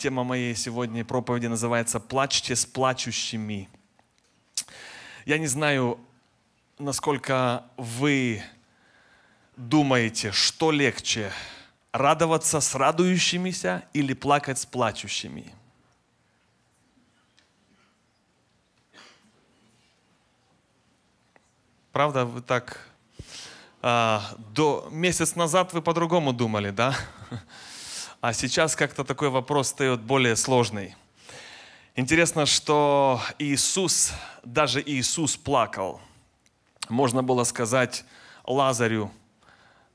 Тема моей сегодня проповеди называется «Плачьте с плачущими». Я не знаю, насколько вы думаете, что легче – радоваться с радующимися или плакать с плачущими – Правда, вы так а, до месяц назад вы по-другому думали, да? А сейчас как-то такой вопрос встает более сложный. Интересно, что Иисус, даже Иисус плакал. Можно было сказать Лазарю,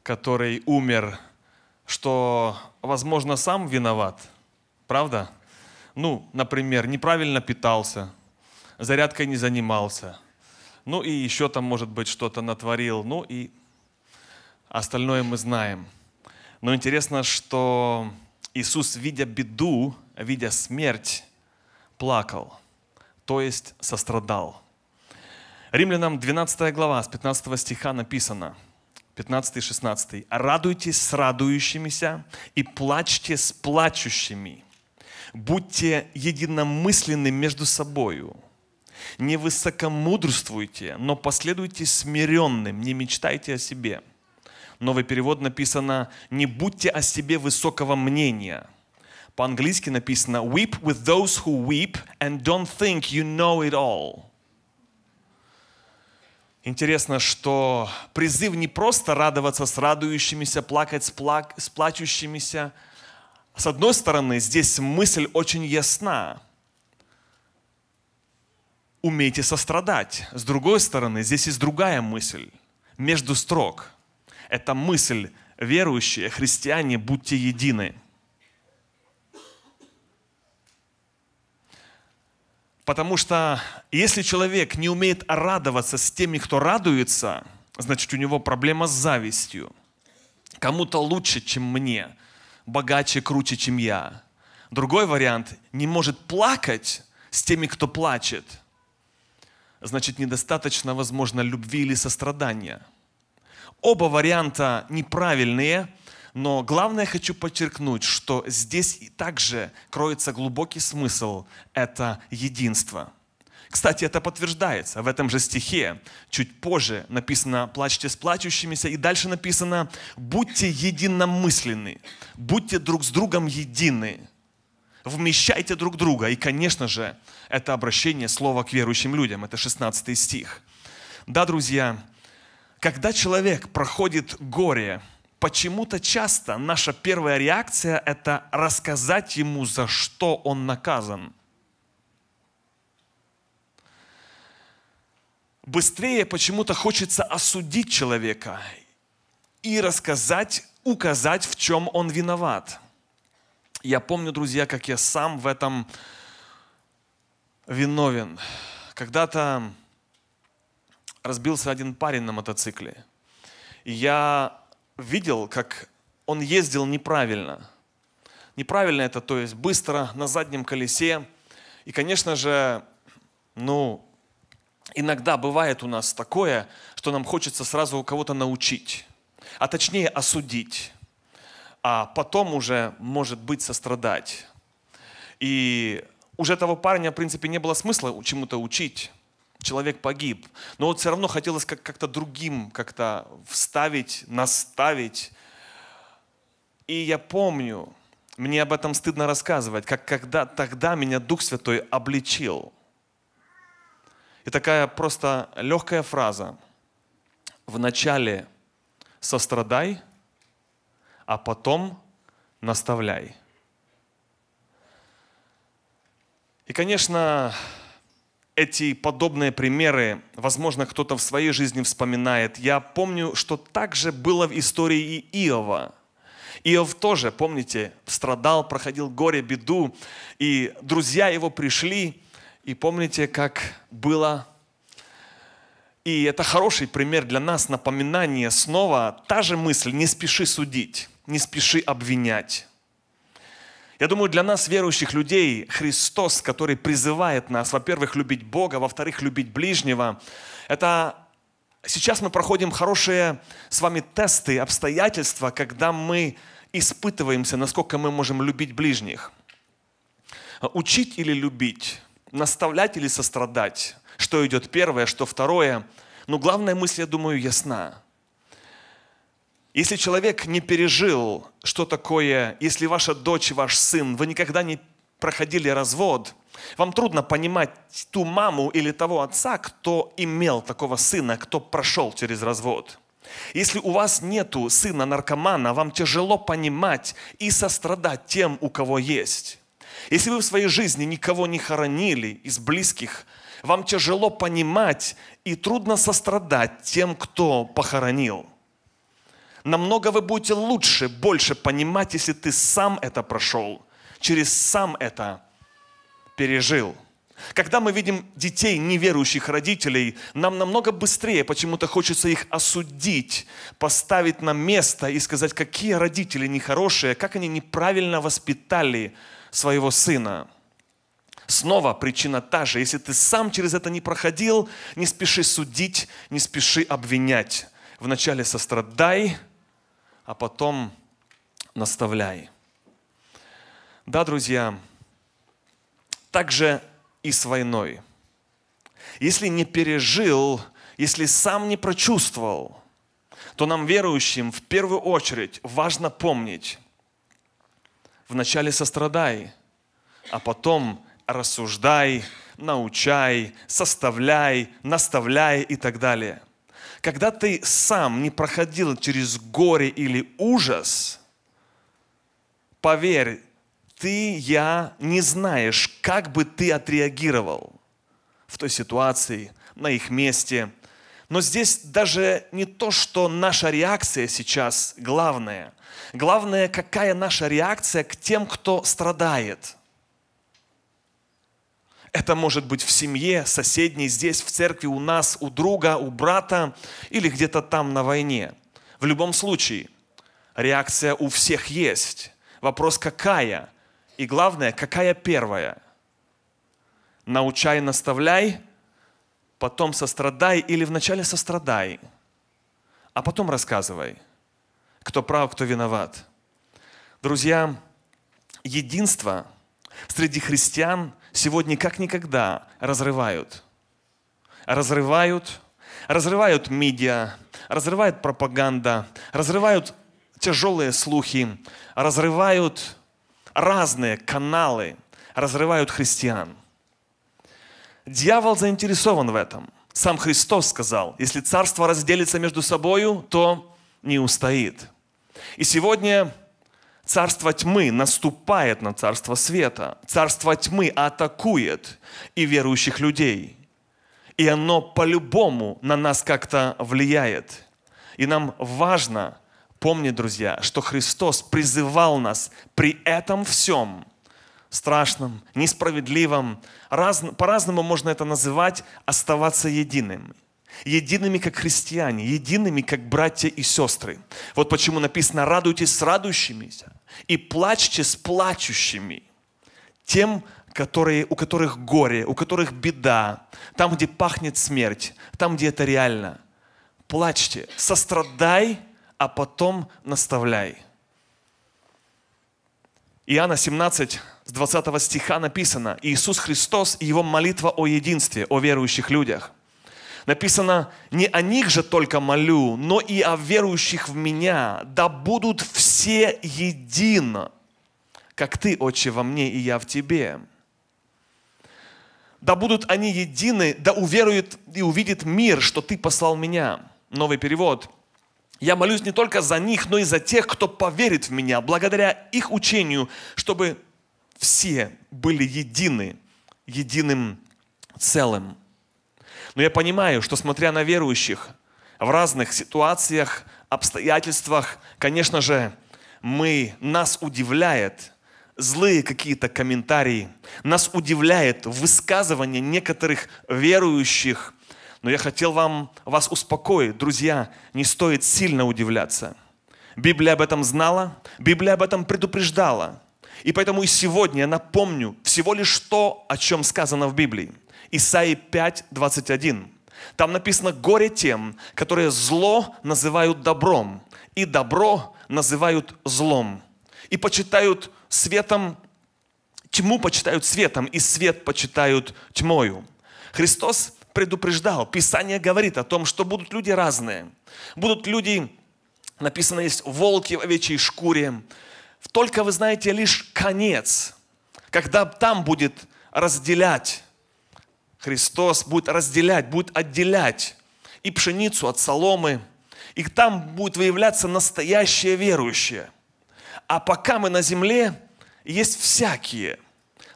который умер, что, возможно, сам виноват. Правда? Ну, например, неправильно питался, зарядкой не занимался. Ну и еще там, может быть, что-то натворил. Ну и остальное мы знаем. Но интересно, что Иисус, видя беду, видя смерть, плакал, то есть сострадал. Римлянам 12 глава с 15 стиха написано, 15-16. «Радуйтесь с радующимися и плачьте с плачущими. Будьте единомысленны между собою. Не высокомудрствуйте, но последуйте смиренным, не мечтайте о себе» Новый перевод написано «Не будьте о себе высокого мнения». По-английски написано «Weep with those who weep and don't think you know it all». Интересно, что призыв не просто радоваться с радующимися, плакать с, плак... с плачущимися. С одной стороны, здесь мысль очень ясна. Умейте сострадать. С другой стороны, здесь есть другая мысль. Между строк – это мысль верующие, христиане, будьте едины. Потому что если человек не умеет радоваться с теми, кто радуется, значит у него проблема с завистью. Кому-то лучше, чем мне, богаче, круче, чем я. Другой вариант – не может плакать с теми, кто плачет. Значит, недостаточно, возможно, любви или сострадания – Оба варианта неправильные, но главное хочу подчеркнуть, что здесь также кроется глубокий смысл – это единство. Кстати, это подтверждается в этом же стихе. Чуть позже написано «плачьте с плачущимися», и дальше написано «будьте единомысленны, будьте друг с другом едины» вмещайте друг друга. И, конечно же, это обращение слова к верующим людям. Это 16 стих. Да, друзья, когда человек проходит горе, почему-то часто наша первая реакция – это рассказать ему, за что он наказан. Быстрее почему-то хочется осудить человека и рассказать, указать, в чем он виноват. Я помню, друзья, как я сам в этом виновен. Когда-то разбился один парень на мотоцикле. И я видел, как он ездил неправильно. Неправильно это, то есть быстро, на заднем колесе. И, конечно же, ну, иногда бывает у нас такое, что нам хочется сразу кого-то научить, а точнее осудить, а потом уже, может быть, сострадать. И уже этого парня, в принципе, не было смысла чему-то учить человек погиб. Но вот все равно хотелось как-то как другим как-то вставить, наставить. И я помню, мне об этом стыдно рассказывать, как когда тогда меня Дух Святой обличил. И такая просто легкая фраза. Вначале сострадай, а потом наставляй. И, конечно, эти подобные примеры, возможно, кто-то в своей жизни вспоминает. Я помню, что так же было в истории и Иова. Иов тоже, помните, страдал, проходил горе, беду, и друзья его пришли, и помните, как было. И это хороший пример для нас, напоминание снова, та же мысль, не спеши судить, не спеши обвинять. Я думаю, для нас, верующих людей, Христос, который призывает нас, во-первых, любить Бога, во-вторых, любить ближнего, это сейчас мы проходим хорошие с вами тесты, обстоятельства, когда мы испытываемся, насколько мы можем любить ближних. Учить или любить, наставлять или сострадать, что идет первое, что второе. Но главная мысль, я думаю, ясна. Если человек не пережил, что такое, если ваша дочь, ваш сын, вы никогда не проходили развод, вам трудно понимать ту маму или того отца, кто имел такого сына, кто прошел через развод. Если у вас нету сына-наркомана, вам тяжело понимать и сострадать тем, у кого есть. Если вы в своей жизни никого не хоронили из близких, вам тяжело понимать и трудно сострадать тем, кто похоронил намного вы будете лучше, больше понимать, если ты сам это прошел, через сам это пережил. Когда мы видим детей неверующих родителей, нам намного быстрее почему-то хочется их осудить, поставить на место и сказать, какие родители нехорошие, как они неправильно воспитали своего сына. Снова причина та же. Если ты сам через это не проходил, не спеши судить, не спеши обвинять. Вначале сострадай, а потом наставляй. Да, друзья, также и с войной. Если не пережил, если сам не прочувствовал, то нам, верующим, в первую очередь важно помнить, вначале сострадай, а потом рассуждай, научай, составляй, наставляй и так далее. Когда ты сам не проходил через горе или ужас, поверь, ты, я не знаешь, как бы ты отреагировал в той ситуации, на их месте. Но здесь даже не то, что наша реакция сейчас главное. Главное, какая наша реакция к тем, кто страдает – это может быть в семье, соседней, здесь, в церкви, у нас, у друга, у брата или где-то там на войне. В любом случае, реакция у всех есть. Вопрос какая? И главное, какая первая? Научай, наставляй, потом сострадай или вначале сострадай, а потом рассказывай, кто прав, кто виноват. Друзья, единство среди христиан – сегодня как никогда разрывают. Разрывают, разрывают медиа, разрывают пропаганда, разрывают тяжелые слухи, разрывают разные каналы, разрывают христиан. Дьявол заинтересован в этом. Сам Христос сказал, если царство разделится между собою, то не устоит. И сегодня Царство тьмы наступает на царство света. Царство тьмы атакует и верующих людей. И оно по-любому на нас как-то влияет. И нам важно помнить, друзья, что Христос призывал нас при этом всем страшном, несправедливом, раз, по-разному можно это называть, оставаться единым едиными как христиане, едиными как братья и сестры. Вот почему написано «радуйтесь с радующимися, и плачьте с плачущими, тем, которые, у которых горе, у которых беда, там, где пахнет смерть, там, где это реально. Плачьте, сострадай, а потом наставляй. Иоанна 17, с 20 стиха написано, Иисус Христос и его молитва о единстве, о верующих людях – Написано, не о них же только молю, но и о верующих в меня, да будут все едино, как ты, Отче, во мне и я в тебе. Да будут они едины, да уверует и увидит мир, что ты послал меня. Новый перевод – я молюсь не только за них, но и за тех, кто поверит в меня, благодаря их учению, чтобы все были едины, единым целым. Но я понимаю, что смотря на верующих, в разных ситуациях, обстоятельствах, конечно же, мы, нас удивляет злые какие-то комментарии, нас удивляет высказывание некоторых верующих. Но я хотел вам, вас успокоить, друзья, не стоит сильно удивляться. Библия об этом знала, Библия об этом предупреждала. И поэтому и сегодня я напомню всего лишь то, о чем сказано в Библии. Исаии 5, 21. Там написано «Горе тем, которые зло называют добром, и добро называют злом, и почитают светом, тьму почитают светом, и свет почитают тьмою». Христос предупреждал, Писание говорит о том, что будут люди разные. Будут люди, написано есть, волки в овечьей шкуре. Только вы знаете лишь конец, когда там будет разделять Христос будет разделять, будет отделять и пшеницу от соломы, и там будет выявляться настоящее верующее. А пока мы на земле, есть всякие.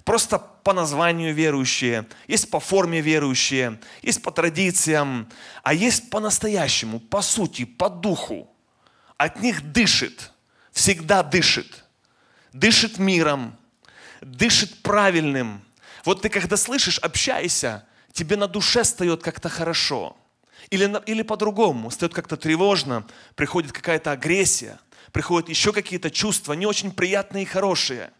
Просто по названию верующие, есть по форме верующие, есть по традициям, а есть по-настоящему, по сути, по духу. От них дышит, всегда дышит. Дышит миром, дышит правильным – вот ты когда слышишь, общайся, тебе на душе встает как-то хорошо. Или, или по-другому, встает как-то тревожно, приходит какая-то агрессия, приходят еще какие-то чувства, не очень приятные и хорошие.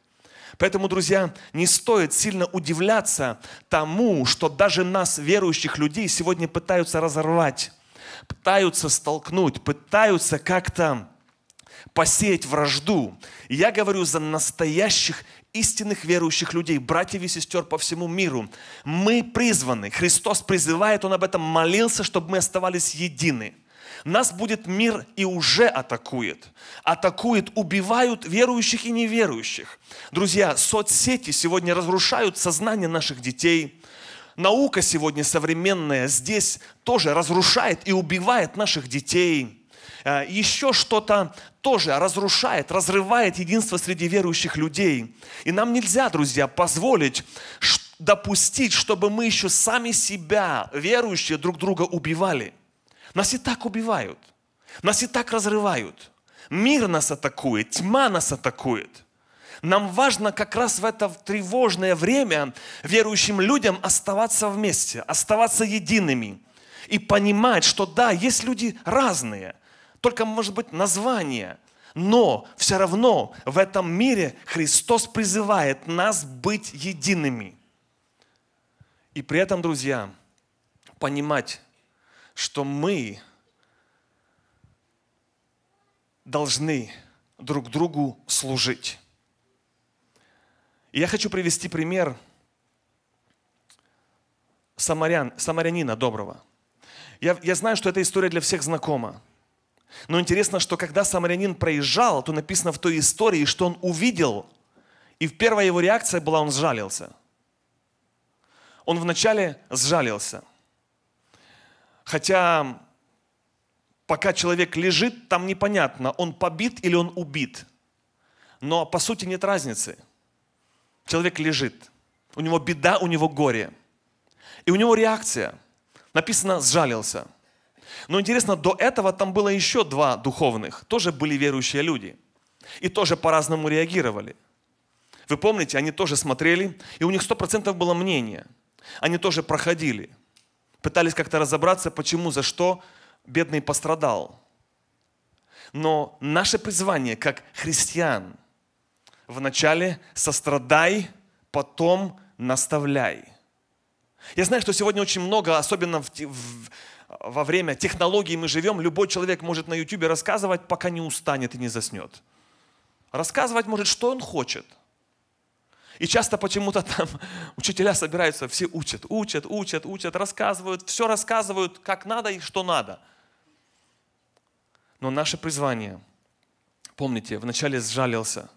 Поэтому, друзья, не стоит сильно удивляться тому, что даже нас, верующих людей, сегодня пытаются разорвать, пытаются столкнуть, пытаются как-то посеять вражду. я говорю за настоящих истинных верующих людей, братьев и сестер по всему миру. Мы призваны, Христос призывает, Он об этом молился, чтобы мы оставались едины. Нас будет мир и уже атакует. Атакует, убивают верующих и неверующих. Друзья, соцсети сегодня разрушают сознание наших детей. Наука сегодня современная здесь тоже разрушает и убивает наших детей – Э, еще что-то тоже разрушает, разрывает единство среди верующих людей. И нам нельзя, друзья, позволить допустить, чтобы мы еще сами себя, верующие, друг друга убивали. Нас и так убивают. Нас и так разрывают. Мир нас атакует, тьма нас атакует. Нам важно как раз в это тревожное время верующим людям оставаться вместе, оставаться едиными и понимать, что да, есть люди разные, только, может быть, название. Но все равно в этом мире Христос призывает нас быть едиными. И при этом, друзья, понимать, что мы должны друг другу служить. И я хочу привести пример самарян, самарянина доброго. Я, я знаю, что эта история для всех знакома. Но интересно, что когда самарянин проезжал, то написано в той истории, что он увидел, и первая его реакция была, он сжалился. Он вначале сжалился. Хотя, пока человек лежит, там непонятно, он побит или он убит. Но по сути нет разницы. Человек лежит. У него беда, у него горе. И у него реакция. Написано «сжалился». Но интересно, до этого там было еще два духовных, тоже были верующие люди. И тоже по-разному реагировали. Вы помните, они тоже смотрели, и у них сто процентов было мнение. Они тоже проходили. Пытались как-то разобраться, почему, за что бедный пострадал. Но наше призвание, как христиан, вначале сострадай, потом наставляй. Я знаю, что сегодня очень много, особенно в, в, Э, во время технологий мы живем, любой человек может на YouTube рассказывать, пока не устанет и не заснет. Рассказывать может, что он хочет. И часто почему-то там учителя собираются, все учат, учат, учат, учат, рассказывают, все рассказывают, как надо и что надо. Но наше призвание, помните, вначале сжалился,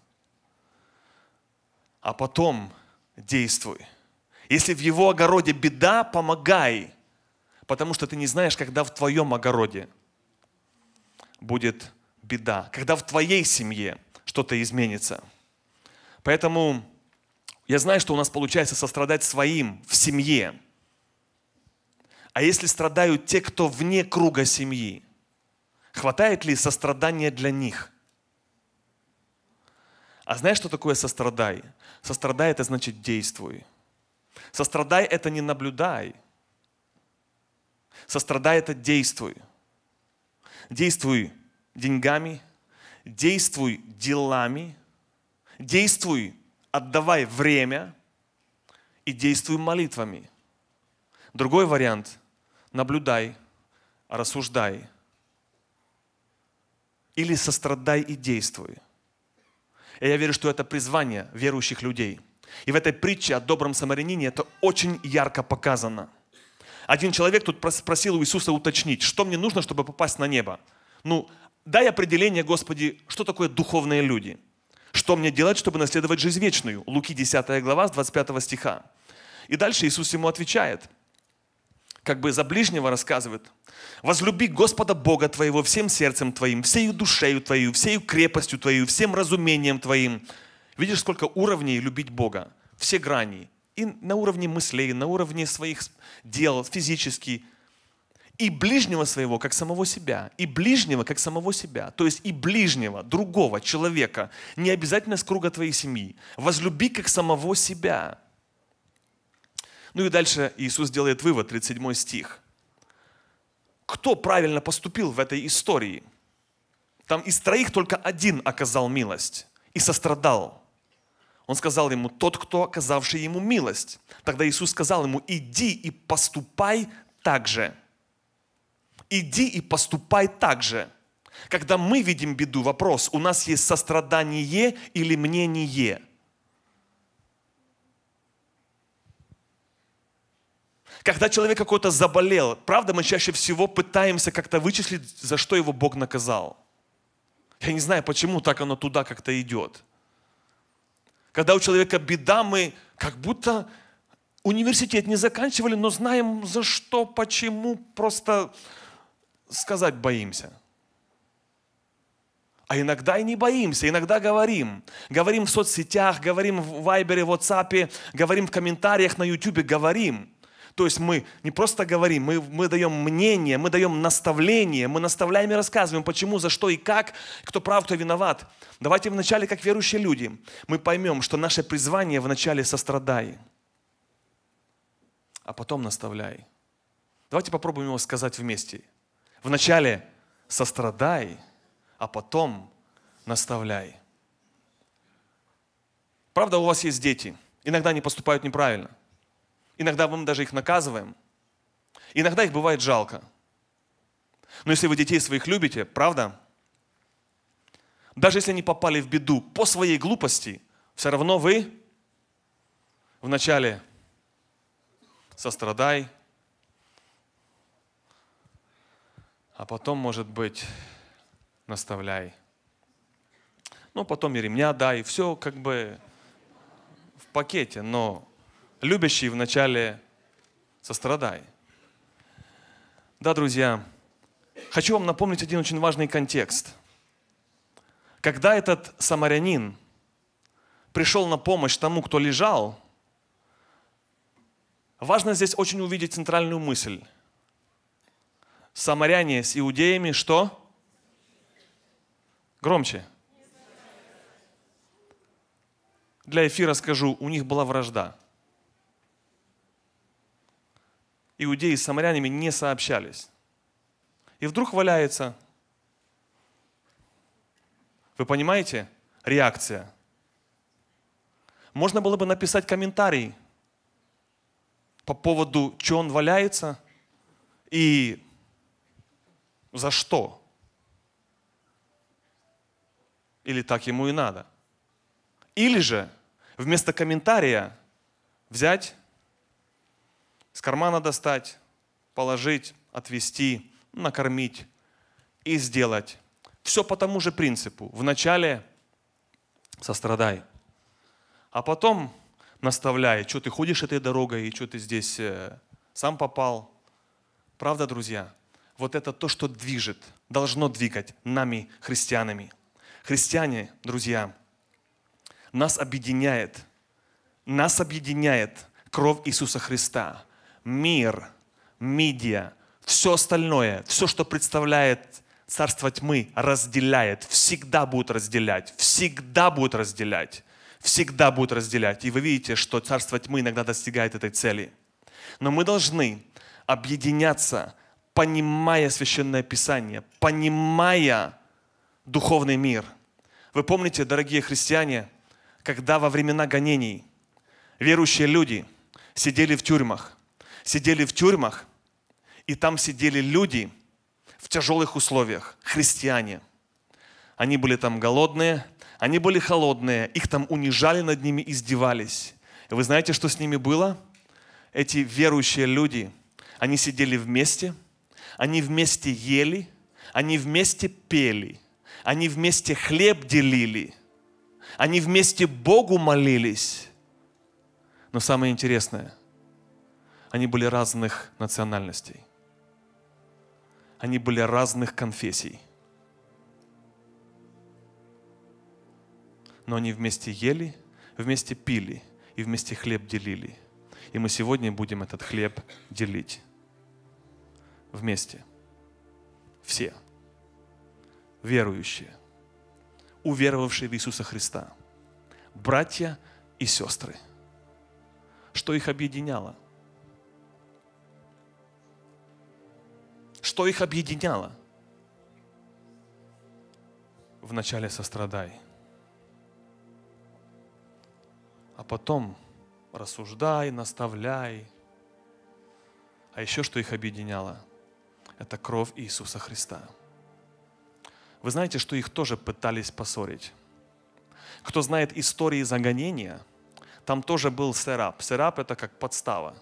а потом действуй. Если в его огороде беда, помогай – Потому что ты не знаешь, когда в твоем огороде будет беда, когда в твоей семье что-то изменится. Поэтому я знаю, что у нас получается сострадать своим в семье. А если страдают те, кто вне круга семьи, хватает ли сострадания для них? А знаешь, что такое сострадай? Сострадай – это значит действуй. Сострадай – это не наблюдай – Сострадай это, действуй. Действуй деньгами, действуй делами, действуй, отдавай время и действуй молитвами. Другой вариант – наблюдай, рассуждай. Или сострадай и действуй. И я верю, что это призвание верующих людей. И в этой притче о добром самарянине это очень ярко показано – один человек тут просил у Иисуса уточнить, что мне нужно, чтобы попасть на небо. Ну, дай определение, Господи, что такое духовные люди. Что мне делать, чтобы наследовать жизнь вечную? Луки 10 глава с 25 стиха. И дальше Иисус ему отвечает, как бы за ближнего рассказывает. «Возлюби Господа Бога твоего всем сердцем твоим, всею душею твою, всею крепостью твою, всем разумением твоим». Видишь, сколько уровней любить Бога, все грани, и на уровне мыслей, на уровне своих дел, физически. И ближнего своего, как самого себя. И ближнего, как самого себя. То есть и ближнего, другого человека, не обязательно с круга твоей семьи. Возлюби, как самого себя. Ну и дальше Иисус делает вывод, 37 стих. Кто правильно поступил в этой истории? Там из троих только один оказал милость и сострадал он сказал ему, тот, кто оказавший ему милость. Тогда Иисус сказал ему, иди и поступай так же. Иди и поступай так же. Когда мы видим беду, вопрос, у нас есть сострадание или мнение? Когда человек какой-то заболел, правда, мы чаще всего пытаемся как-то вычислить, за что его Бог наказал. Я не знаю, почему так оно туда как-то идет. Когда у человека беда, мы как будто университет не заканчивали, но знаем за что, почему, просто сказать боимся. А иногда и не боимся, иногда говорим. Говорим в соцсетях, говорим в Вайбере, в WhatsApp, говорим в комментариях на YouTube, говорим. То есть мы не просто говорим, мы, мы даем мнение, мы даем наставление, мы наставляем и рассказываем, почему, за что и как, кто прав, кто виноват. Давайте вначале, как верующие люди, мы поймем, что наше призвание вначале сострадай, а потом наставляй. Давайте попробуем его сказать вместе. Вначале сострадай, а потом наставляй. Правда, у вас есть дети. Иногда они поступают неправильно – Иногда мы даже их наказываем. Иногда их бывает жалко. Но если вы детей своих любите, правда? Даже если они попали в беду по своей глупости, все равно вы вначале сострадай, а потом, может быть, наставляй. Ну, потом и ремня дай, все как бы в пакете, но любящий вначале сострадай. Да, друзья, хочу вам напомнить один очень важный контекст. Когда этот самарянин пришел на помощь тому, кто лежал, важно здесь очень увидеть центральную мысль. Самаряне с иудеями что? Громче. Для эфира скажу, у них была вражда – иудеи с самарянами не сообщались. И вдруг валяется. Вы понимаете? Реакция. Можно было бы написать комментарий по поводу, что он валяется и за что. Или так ему и надо. Или же вместо комментария взять с кармана достать, положить, отвести, накормить и сделать. Все по тому же принципу. Вначале сострадай, а потом наставляй, что ты ходишь этой дорогой, и что ты здесь э, сам попал. Правда, друзья? Вот это то, что движет, должно двигать нами, христианами. Христиане, друзья, нас объединяет, нас объединяет кровь Иисуса Христа мир, медиа, все остальное, все, что представляет царство тьмы, разделяет, всегда будет разделять, всегда будет разделять, всегда будет разделять. И вы видите, что царство тьмы иногда достигает этой цели. Но мы должны объединяться, понимая священное писание, понимая духовный мир. Вы помните, дорогие христиане, когда во времена гонений верующие люди сидели в тюрьмах, сидели в тюрьмах, и там сидели люди в тяжелых условиях, христиане. Они были там голодные, они были холодные, их там унижали, над ними издевались. И вы знаете, что с ними было? Эти верующие люди, они сидели вместе, они вместе ели, они вместе пели, они вместе хлеб делили, они вместе Богу молились. Но самое интересное – они были разных национальностей. Они были разных конфессий. Но они вместе ели, вместе пили и вместе хлеб делили. И мы сегодня будем этот хлеб делить. Вместе. Все. Верующие. Уверовавшие в Иисуса Христа. Братья и сестры. Что их объединяло? Что их объединяло? Вначале сострадай, а потом рассуждай, наставляй. А еще что их объединяло? Это кровь Иисуса Христа. Вы знаете, что их тоже пытались поссорить. Кто знает истории загонения, там тоже был серап. Серап – это как подстава.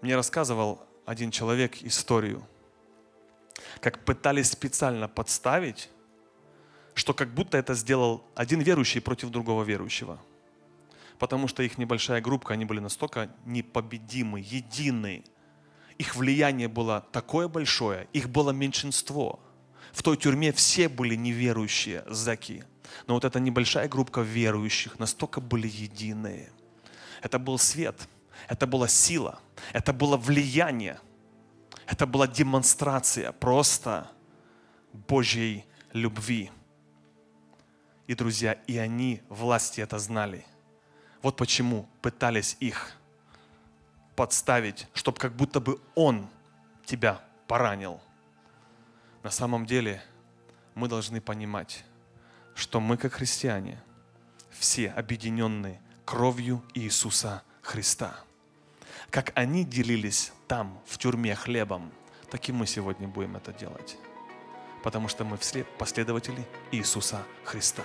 Мне рассказывал один человек историю, как пытались специально подставить, что как будто это сделал один верующий против другого верующего. Потому что их небольшая группа, они были настолько непобедимы, едины. Их влияние было такое большое, их было меньшинство. В той тюрьме все были неверующие заки. Но вот эта небольшая группа верующих настолько были едины, Это был свет – это была сила, это было влияние, это была демонстрация просто Божьей любви. И, друзья, и они, власти, это знали. Вот почему пытались их подставить, чтобы как будто бы он тебя поранил. На самом деле мы должны понимать, что мы, как христиане, все объединенные кровью Иисуса Христа как они делились там, в тюрьме, хлебом, таким мы сегодня будем это делать. Потому что мы все последователи Иисуса Христа.